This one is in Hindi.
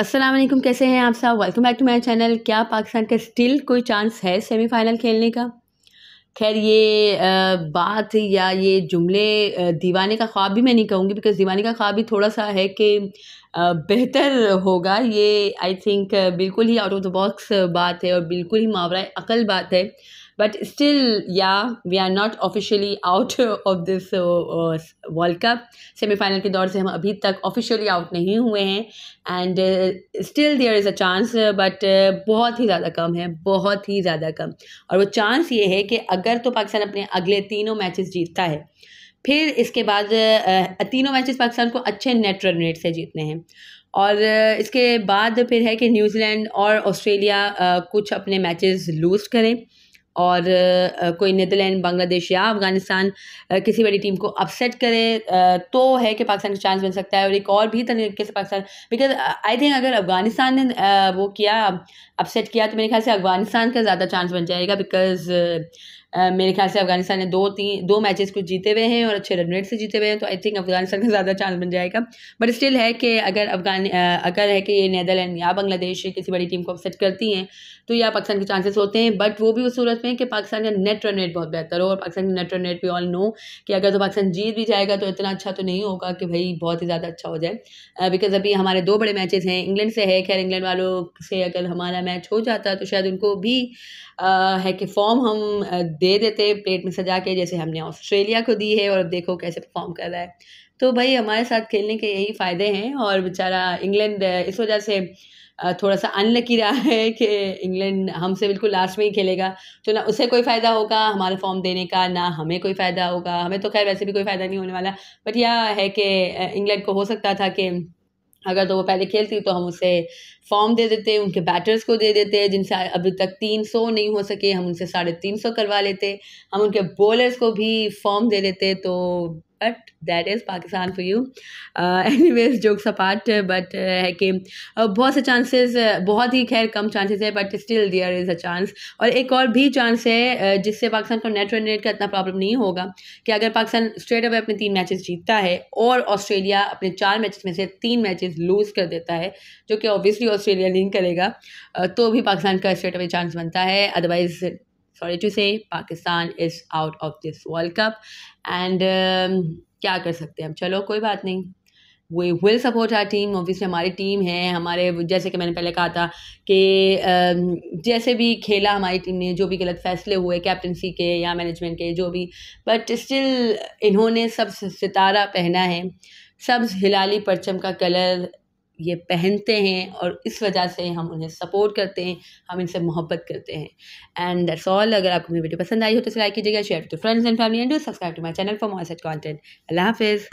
अस्सलाम वालेकुम कैसे हैं आप सब welcome back to my channel क्या पाकिस्तान का स्टिल कोई चांस है सेमीफाइनल खेलने का खैर ये बात या ये जुमले दीवाने का ख्वाब भी मैं नहीं कहूँगी बिकॉज दीवाने का ख्वाब भी थोड़ा सा है कि बेहतर होगा ये आई थिंक बिल्कुल ही आउट ऑफ द बॉक्स बात है और बिल्कुल ही मावरा अकल बात है but still yeah we are not officially out of this world cup semifinal के दौर से हम अभी तक ऑफिशियली आउट नहीं हुए हैं and still there is a chance but बहुत ही ज़्यादा कम है बहुत ही ज़्यादा कम और वो चांस ये है कि अगर तो पाकिस्तान अपने अगले तीनों मैचेस जीतता है फिर इसके बाद uh, तीनों मैचेस पाकिस्तान को अच्छे नेट रन रेट से जीतने हैं और uh, इसके बाद फिर है कि न्यूजीलैंड और ऑस्ट्रेलिया uh, कुछ अपने मैचेस लूज़ करें और कोई नीदरलैंड बांग्लादेश या अफगानिस्तान किसी बड़ी टीम को अपसेट करे तो है कि पाकिस्तान का चांस बन सकता है और एक और भी तरीके से पाकिस्तान बिकॉज आई थिंक अगर अफगानिस्तान ने वो किया अपसेट किया तो मेरे ख्याल से अफगानिस्तान का ज़्यादा चांस बन जाएगा बिकॉज़ मेरे ख्याल से अफगानिस्तान ने दो तीन दो मैचेस कुछ जीते हुए हैं और अच्छे रन रेट से जीते हुए हैं तो आई थिंक अफगानिस्तान का ज़्यादा चांस बन जाएगा बट स्टिल है कि अगर अफगान अगर है कि ये नैदरलैंड या बांग्लादेश किसी बड़ी टीम को अपसेट करती हैं तो या पाकिस्तान के चांसेस होते हैं बट वो भी उस सूरत में कि पाकिस्तान का नेट रन रेट बहुत बेहतर हो और पाकिस्तान का नेट रन रेट भी ऑल नो कि अगर तो पाकिस्तान जीत भी जाएगा तो इतना अच्छा तो नहीं होगा कि भाई बहुत ही ज़्यादा अच्छा हो जाए बिकॉज अभी हमारे दो बड़े मैचेज़ हैं इंग्लैंड से है खैर इंग्लैंड वालों से अगर हमारा मैच हो जाता तो शायद उनको भी है कि फॉर्म हम दे देते प्लेट में सजा के जैसे हमने ऑस्ट्रेलिया को दी है और अब देखो कैसे परफॉर्म कर रहा है तो भाई हमारे साथ खेलने के यही फ़ायदे हैं और बेचारा इंग्लैंड इस वजह से थोड़ा सा अनलकी रहा है कि इंग्लैंड हमसे बिल्कुल लास्ट में ही खेलेगा तो ना उसे कोई फ़ायदा होगा हमारा फॉर्म देने का ना हमें कोई फ़ायदा होगा हमें तो खैर वैसे भी कोई फ़ायदा नहीं होने वाला बट यह है कि इंग्लैंड को हो सकता था कि अगर तो वो पहले खेलती तो हम उसे फॉर्म दे देते उनके बैटर्स को दे देते जिनसे अभी तक तीन सौ नहीं हो सके हम उनसे साढ़े तीन सौ करवा लेते हम उनके बॉलर्स को भी फॉर्म दे देते तो but that is Pakistan for you anyways jokes apart but है कि uh, बहुत से चांसेस uh, बहुत ही खैर कम चांसेस है but still there is a chance और एक और भी चांस है uh, जिससे पाकिस्तान को नेट रन रेट का इतना प्रॉब्लम नहीं होगा कि अगर पाकिस्तान स्ट्रेट अवे अपने तीन मैचेस जीतता है और ऑस्ट्रेलिया अपने चार मैचेस में से तीन मैचेस लूज़ कर देता है जो कि ऑब्वियसली ऑस्ट्रेलिया नहीं करेगा तो भी पाकिस्तान का स्ट्रेट अवे चांस बनता है otherwise sorry to say Pakistan is out of this World Cup and um, क्या कर सकते हैं हम चलो कोई बात नहीं we will support our team obviously हमारी टीम है हमारे जैसे कि मैंने पहले कहा था कि um, जैसे भी खेला हमारी टीम ने जो भी गलत फैसले हुए कैप्टनसी के या मैनेजमेंट के जो भी बट स्टिल इन्होंने सब सितारा पहना है सब्ज हिलाली परचम का कलर ये पहनते हैं और इस वजह से हम उन्हें सपोर्ट करते हैं हम इनसे मोहब्बत करते हैं एंड दैट्स ऑल अगर आपको मेरी वीडियो पसंद आई हो तो लाइक कीजिएगा share to friends and family and do subscribe to my channel for more such content अल्लाह हाफिज़